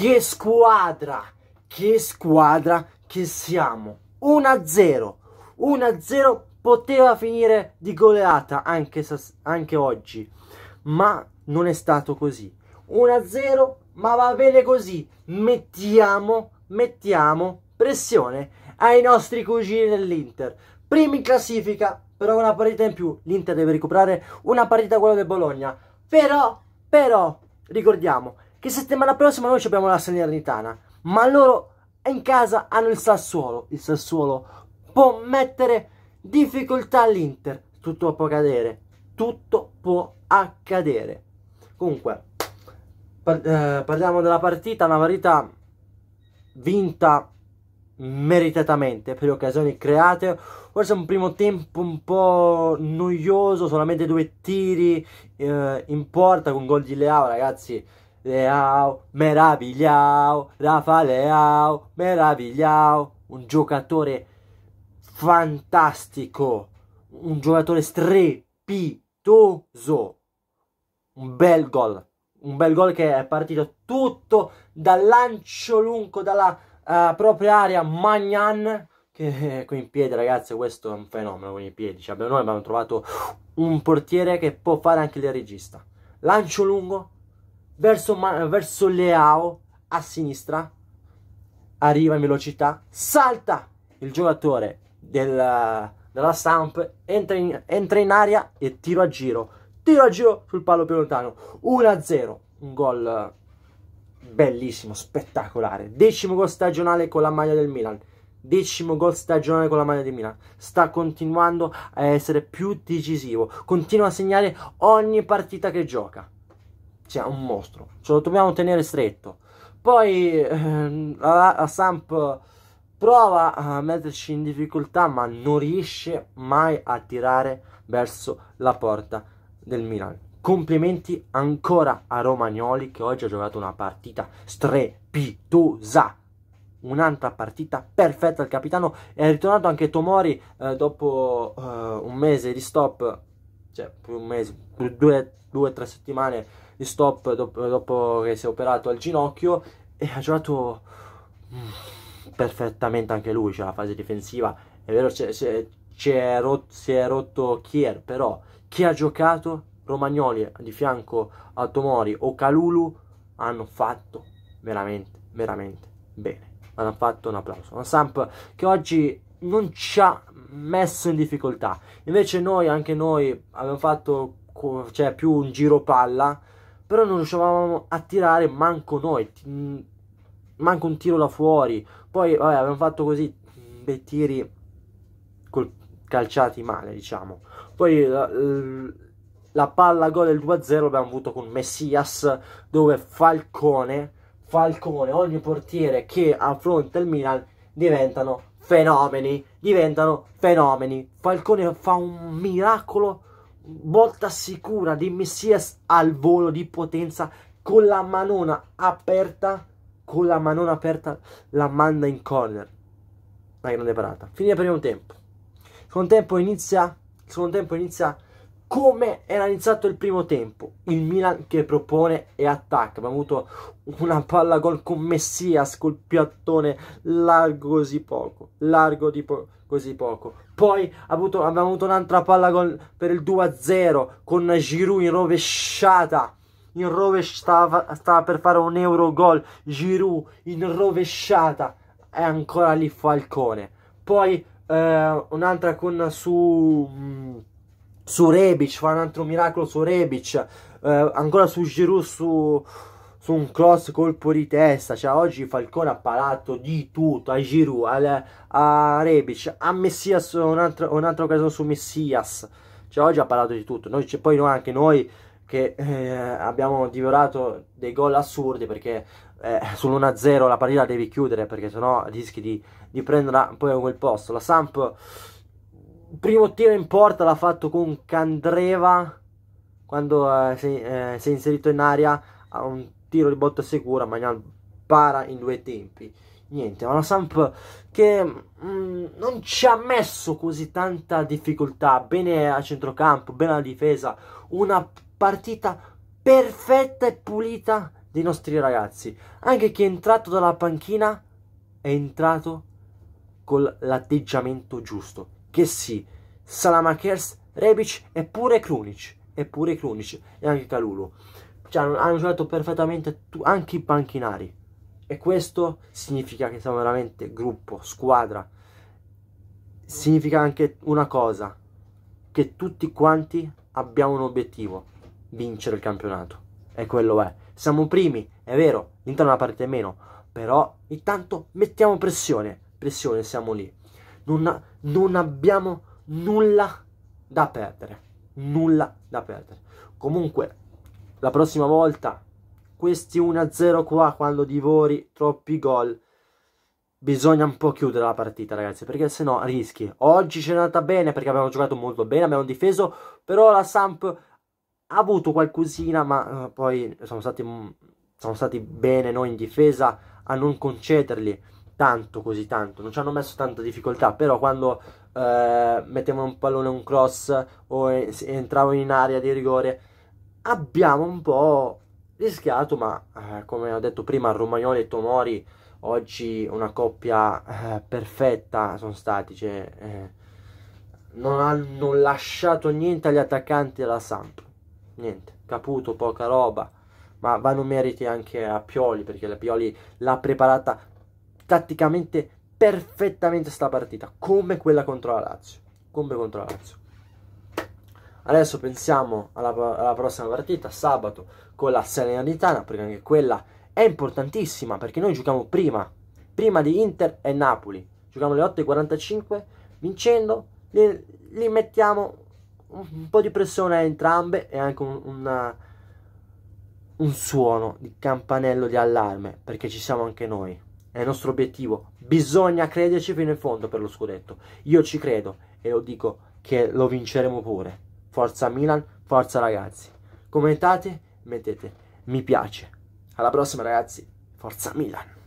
Che squadra, che squadra che siamo. 1-0, 1-0 poteva finire di goleata anche, anche oggi, ma non è stato così. 1-0, ma va bene così. Mettiamo, mettiamo pressione ai nostri cugini dell'Inter. Primi in classifica, però una partita in più. L'Inter deve recuperare una partita quella del Bologna. Però, però, ricordiamo, che settimana prossima noi abbiamo la Salernitana, ma loro in casa hanno il Sassuolo. Il Sassuolo può mettere difficoltà all'Inter. Tutto può accadere. Tutto può accadere. Comunque, par eh, parliamo della partita. Una partita vinta meritatamente per le occasioni create. Forse un primo tempo un po' noioso, solamente due tiri eh, in porta con gol di Leao, ragazzi. Leao, meravigliao, Rafa Leao, meravigliao, un giocatore fantastico, un giocatore strepitoso, un bel gol, un bel gol che è partito tutto dal lancio lungo dalla uh, propria area Magnan che con i piedi ragazzi questo è un fenomeno con i piedi, cioè, noi abbiamo trovato un portiere che può fare anche il regista, lancio lungo verso, verso Leao a sinistra, arriva in velocità, salta il giocatore del, della stamp, entra in, entra in aria e tiro a giro, tiro a giro sul palo più lontano, 1-0, un gol bellissimo, spettacolare, decimo gol stagionale con la maglia del Milan, decimo gol stagionale con la maglia del Milan. Sta continuando a essere più decisivo. Continua a segnare ogni partita che gioca c'è cioè, un mostro, ce lo dobbiamo tenere stretto. Poi ehm, la, la Samp prova a metterci in difficoltà, ma non riesce mai a tirare verso la porta del Milan. Complimenti ancora a Romagnoli che oggi ha giocato una partita strepitosa un'altra partita perfetta il capitano è ritornato anche Tomori eh, dopo eh, un mese di stop cioè più un mese due, o tre settimane di stop dopo, dopo che si è operato al ginocchio e ha giocato mm, perfettamente anche lui, cioè la fase difensiva, è vero c'è, c'è, c'è rot- si è rotto Kier, però chi ha giocato Romagnoli di fianco a Tomori o Calulu hanno fatto veramente, veramente bene. Hanno fatto un applauso. Una Samp che oggi non ci ha messo in difficoltà. Invece noi, anche noi, abbiamo fatto cioè, più un giro palla però non riuscivamo a tirare manco noi, mm, manco un tiro da fuori. Poi vabbè, abbiamo fatto così mm, dei tiri col, calciati male, diciamo. Poi la, la palla gol del 2-0 l'abbiamo avuto con Messias, dove Falcone, Falcone, ogni portiere che affronta il Milan diventano fenomeni, diventano fenomeni. Falcone fa un miracolo botta sicura di Messias al volo di potenza con la manona aperta, con la manona aperta la manda in corner. La grande parata. Fine primo tempo. Secondo tempo inizia, secondo tempo inizia come era iniziato il primo tempo. Il Milan che propone e attacca. Abbiamo avuto una palla gol con Messias col piattone largo così poco, largo di po così poco. Poi avuto, abbiamo avuto un'altra palla gol per il 2-0 con Giroud in rovesciata. In rovesciata stava per fare un euro gol. Giroud in rovesciata. È ancora lì Falcone. Poi eh, un'altra con su mm, su Rebic, fa un altro miracolo su Rebic, eh, ancora su Giroud su, su, un cross colpo di testa, cioè oggi Falcone ha parlato di tutto, a Giroud, al, a Rebic, a Messias, un'altra un occasione su Messias, cioè oggi ha parlato di tutto, noi, cioè, poi noi, anche noi che eh, abbiamo divorato dei gol assurdi perché eh, sull'1-0 la partita la devi chiudere perché sennò rischi di, di prendere poi quel posto. La Samp il primo tiro in porta l'ha fatto con Candreva quando eh, si, eh, si, è inserito in aria ha un tiro di botta sicura Magnan para in due tempi niente ma la Samp che mh, mm, non ci ha messo così tanta difficoltà bene a centrocampo bene alla difesa una partita perfetta e pulita dei nostri ragazzi anche chi è entrato dalla panchina è entrato con l'atteggiamento giusto che sì, Salamakers, Rebic e pure Krunic, e pure Krunic e anche Calulu. Cioè, hanno giocato perfettamente anche i panchinari. E questo significa che siamo veramente gruppo, squadra. Significa anche una cosa, che tutti quanti abbiamo un obiettivo, vincere il campionato. E quello è. Siamo primi, è vero, l'Inter una parte meno, però intanto mettiamo pressione, pressione, siamo lì non, non abbiamo nulla da perdere, nulla da perdere. Comunque, la prossima volta, questi 1-0 qua, quando divori troppi gol, bisogna un po' chiudere la partita, ragazzi, perché se no rischi. Oggi c'è andata bene, perché abbiamo giocato molto bene, abbiamo difeso, però la Samp ha avuto qualcosina, ma uh, poi siamo stati, mm, siamo stati bene noi in difesa a non concederli tanto così tanto, non ci hanno messo tanta difficoltà, però quando eh, mettevano un pallone un cross o entravano in area di rigore abbiamo un po' rischiato, ma eh, come ho detto prima Romagnoli e Tomori oggi una coppia eh, perfetta sono stati, cioè, eh, non hanno lasciato niente agli attaccanti della Samp, niente, Caputo poca roba, ma vanno meriti anche a Pioli perché la Pioli l'ha preparata tatticamente perfettamente sta partita, come quella contro la Lazio. Come contro la Lazio. Adesso pensiamo alla, alla prossima partita, sabato, con la Serenitana, perché anche quella è importantissima, perché noi giochiamo prima, prima di Inter e Napoli. Giochiamo alle 8.45, vincendo, li, li, mettiamo un po' di pressione a entrambe e anche un, una, un suono di campanello di allarme, perché ci siamo anche noi è il nostro obiettivo. Bisogna crederci fino in fondo per lo scudetto. Io ci credo e lo dico che lo vinceremo pure. Forza Milan, forza ragazzi. Commentate, mettete mi piace. Alla prossima ragazzi, forza Milan.